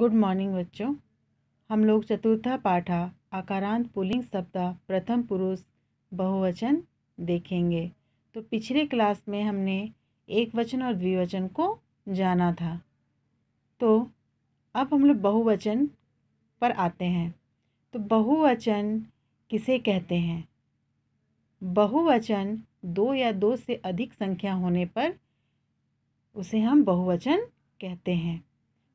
good morning बच्चों हम लोग चतुर्था पाठा आकारांत पुलिंग सप्ताह प्रथम पुरुष बहुवचन देखेंगे तो पिछले क्लास में हमने एक वचन और द्विवचन को जाना था तो अब हम लोग बहुवचन पर आते हैं तो बहुवचन किसे कहते हैं बहुवचन दो या दो से अधिक संख्या होने पर उसे हम बहुवचन कहते हैं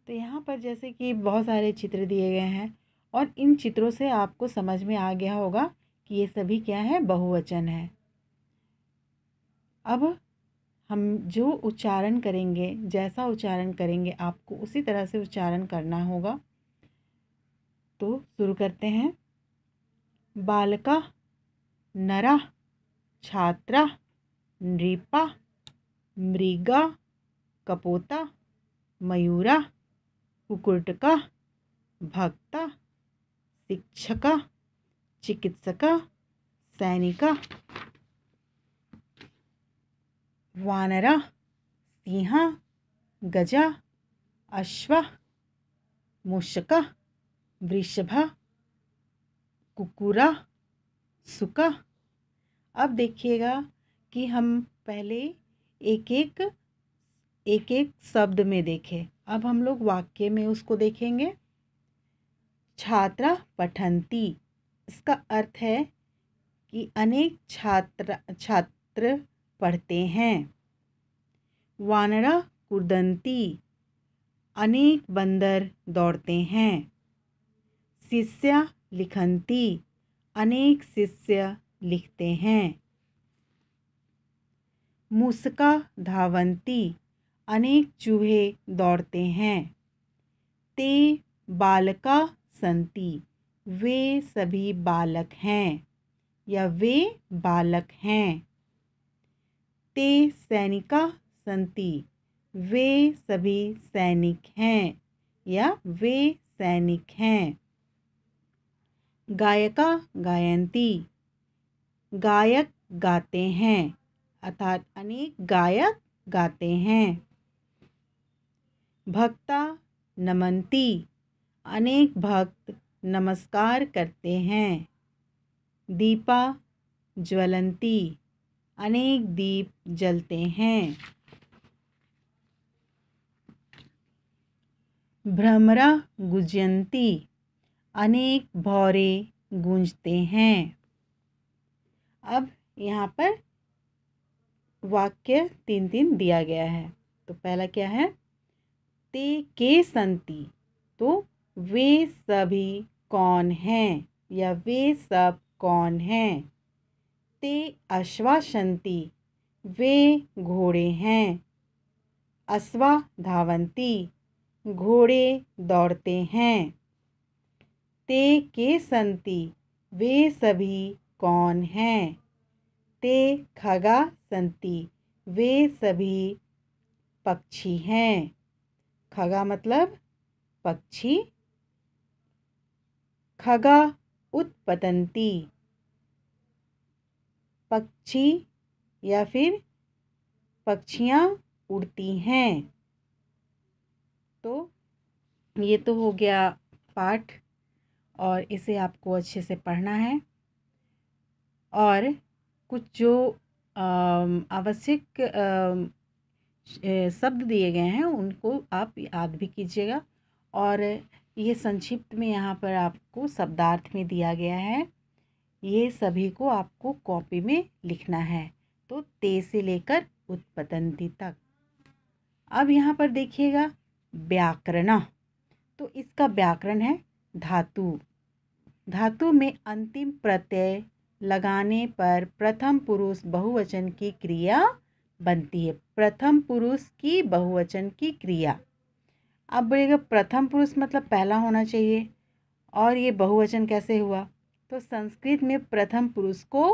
तो यहाँ पर जैसे कि बहुत सारे चित्र दिए गए हैं और इन चित्रों से आपको समझ में आ गया होगा कि ये सभी क्या है बहुवचन है अब हम जो उच्चारण करेंगे जैसा उच्चारण करेंगे आपको उसी तरह से उच्चारण करना होगा तो शुरू करते हैं बालका नरा छात्रा नृपा मृगा कपोता मयूरा कुकुट का भक्त शिक्षक चिकित्सक सैनिक वानर सिंह गज अश्व मूषक वृषभ कुकुरा सुख अब देखिएगा कि हम पहले एक एक एक एक शब्द में देखें अब हम लोग वाक्य में उसको देखेंगे छात्रा पठंती इसका अर्थ है कि अनेक छात्र छात्र पढ़ते हैं वानरा कुदंती अनेक बंदर दौड़ते हैं शिष्या लिखंती अनेक शिष्य लिखते हैं मुस्का धावंती अनेक चूहे दौड़ते हैं ते बालका संति वे सभी बालक हैं या वे बालक हैं ते सैनिका संति वे सभी सैनिक हैं या वे सैनिक हैं गायका गायंती गायक गाते हैं अर्थात अनेक गायक गाते हैं भक्ता नमंती अनेक भक्त नमस्कार करते हैं दीपा ज्वलंती अनेक दीप जलते हैं भ्रमरा गुजयंती अनेक भौरे गूंजते हैं अब यहाँ पर वाक्य तीन तीन दिया गया है तो पहला क्या है ते के संति तो वे सभी कौन हैं या वे सब कौन हैं ते अश्वासंती वे घोड़े हैं अश्वा धावंती घोड़े दौड़ते हैं ते के संति वे सभी कौन हैं ते खगा संति वे सभी पक्षी हैं खगा मतलब पक्षी खगा उत्पतंती पक्षी या फिर पक्षियाँ उड़ती हैं तो ये तो हो गया पाठ और इसे आपको अच्छे से पढ़ना है और कुछ जो आवश्यक शब्द दिए गए हैं उनको आप याद भी कीजिएगा और ये संक्षिप्त में यहाँ पर आपको शब्दार्थ में दिया गया है ये सभी को आपको कॉपी में लिखना है तो ते से लेकर उत्पतंती तक अब यहाँ पर देखिएगा व्याकरण तो इसका व्याकरण है धातु धातु में अंतिम प्रत्यय लगाने पर प्रथम पुरुष बहुवचन की क्रिया बनती है प्रथम पुरुष की बहुवचन की क्रिया अब बोलेगा प्रथम पुरुष मतलब पहला होना चाहिए और ये बहुवचन कैसे हुआ तो संस्कृत में प्रथम पुरुष को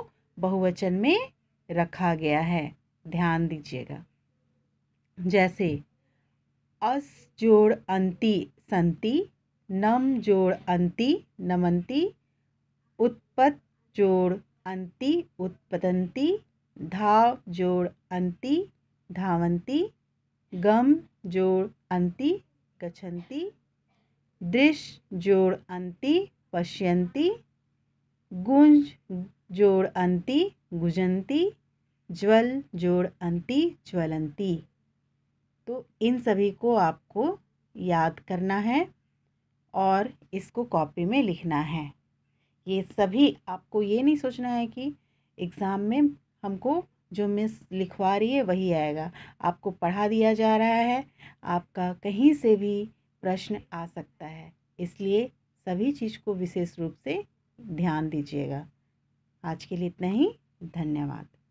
बहुवचन में रखा गया है ध्यान दीजिएगा जैसे अस जोड़ अंति संति नम जोड़ अंति नमंती उत्पत जोड़ अंति उत्पतंती धाव जोड़ अंति धावंती गम जोड़ अंति गछंती दृश जोड़ अंति पश्यंती गुंज जोड़ अंति गुजंती ज्वल जोड़ अंति ज्वलंती तो इन सभी को आपको याद करना है और इसको कॉपी में लिखना है ये सभी आपको ये नहीं सोचना है कि एग्ज़ाम में हमको जो मिस लिखवा रही है वही आएगा आपको पढ़ा दिया जा रहा है आपका कहीं से भी प्रश्न आ सकता है इसलिए सभी चीज़ को विशेष रूप से ध्यान दीजिएगा आज के लिए इतना ही धन्यवाद